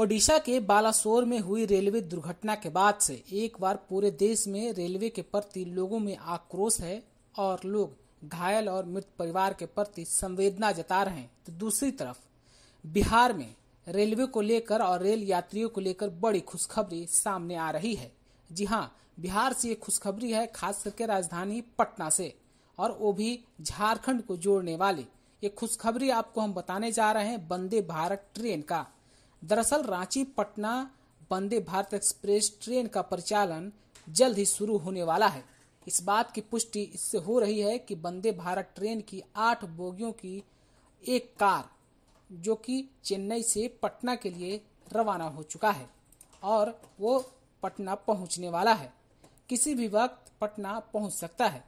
ओडिशा के बालासोर में हुई रेलवे दुर्घटना के बाद से एक बार पूरे देश में रेलवे के प्रति लोगों में आक्रोश है और लोग घायल और मृत परिवार के प्रति संवेदना जता रहे हैं तो दूसरी तरफ बिहार में रेलवे को लेकर और रेल यात्रियों को लेकर बड़ी खुशखबरी सामने आ रही है जी हाँ बिहार से ये खुशखबरी है खास करके राजधानी पटना से और वो भी झारखंड को जोड़ने वाली ये खुशखबरी आपको हम बताने जा रहे हैं वंदे भारत ट्रेन का दरअसल रांची पटना वंदे भारत एक्सप्रेस ट्रेन का परिचालन जल्द ही शुरू होने वाला है इस बात की पुष्टि इससे हो रही है कि वंदे भारत ट्रेन की आठ बोगियों की एक कार जो कि चेन्नई से पटना के लिए रवाना हो चुका है और वो पटना पहुंचने वाला है किसी भी वक्त पटना पहुंच सकता है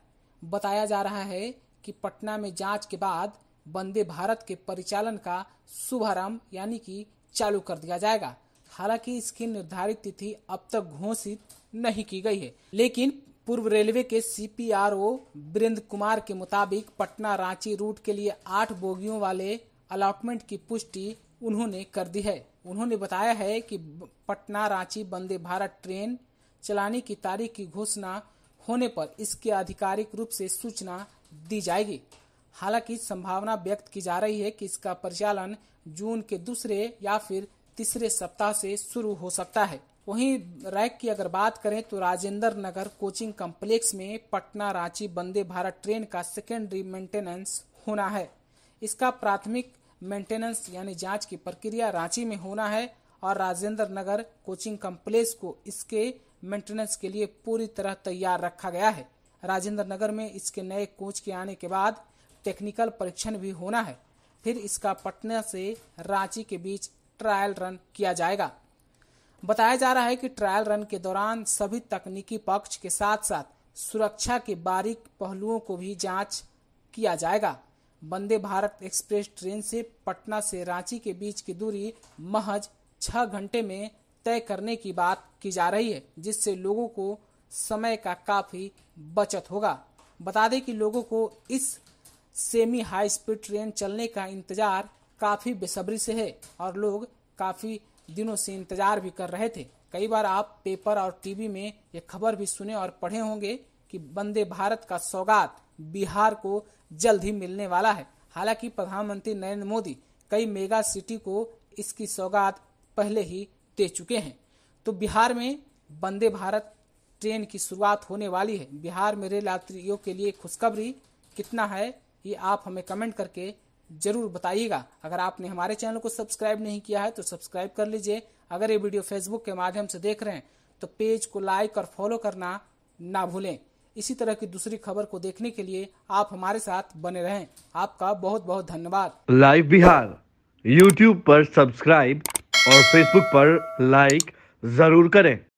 बताया जा रहा है कि पटना में जांच के बाद वंदे भारत के परिचालन का शुभारंभ यानी कि चालू कर दिया जाएगा हालांकि इसकी निर्धारित तिथि अब तक घोषित नहीं की गई है लेकिन पूर्व रेलवे के सीपीआरओ बीरेंद्र कुमार के मुताबिक पटना रांची रूट के लिए आठ बोगियों वाले अलाटमेंट की पुष्टि उन्होंने कर दी है उन्होंने बताया है कि पटना रांची वंदे भारत ट्रेन चलाने की तारीख की घोषणा होने पर इसकी आधिकारिक रूप से सूचना दी जाएगी हालांकि संभावना व्यक्त की जा रही है कि इसका परिचालन जून के दूसरे या फिर तीसरे सप्ताह से शुरू हो सकता है वहीं रैक की अगर बात करें तो राजेंद्र नगर कोचिंग कम्प्लेक्स में पटना रांची वंदे भारत ट्रेन का सेकेंडरी मेंटेनेंस होना है इसका प्राथमिक मेंटेनेंस यानी जांच की प्रक्रिया रांची में होना है और राजेंद्र नगर कोचिंग कम्प्लेक्स को इसके मेंटेनेंस के लिए पूरी तरह तैयार रखा गया है राजेंद्र नगर में इसके नए कोच के आने के बाद टेक्निकल परीक्षण भी होना है फिर इसका पटना से रांची के बीच ट्रायल रन किया जाएगा बताया जा रहा है कि ट्रायल रन के दौरान सभी तकनीकी पक्ष के साथ साथ सुरक्षा के बारीक पहलुओं को भी जांच किया जाएगा वंदे भारत एक्सप्रेस ट्रेन से पटना से रांची के बीच की दूरी महज छह घंटे में तय करने की बात की जा रही है जिससे लोगों को समय का काफी बचत होगा बता दें कि लोगों को इस सेमी हाई स्पीड ट्रेन चलने का इंतजार काफी बेसब्री से है और लोग काफी दिनों से इंतजार भी कर रहे थे कई बार आप पेपर और टीवी में ये खबर भी सुने और पढ़े होंगे कि वंदे भारत का सौगात बिहार को जल्द ही मिलने वाला है हालांकि प्रधानमंत्री नरेंद्र मोदी कई मेगा सिटी को इसकी सौगात पहले ही दे चुके हैं तो बिहार में वंदे भारत ट्रेन की शुरुआत होने वाली है बिहार में रेल यात्रियों के लिए खुशखबरी कितना है ये आप हमें कमेंट करके जरूर बताइएगा अगर आपने हमारे चैनल को सब्सक्राइब नहीं किया है तो सब्सक्राइब कर लीजिए अगर ये वीडियो फेसबुक के माध्यम से देख रहे हैं तो पेज को लाइक और फॉलो करना ना भूलें इसी तरह की दूसरी खबर को देखने के लिए आप हमारे साथ बने रहें आपका बहुत बहुत धन्यवाद लाइव बिहार यूट्यूब पर सब्सक्राइब और फेसबुक पर लाइक जरूर करें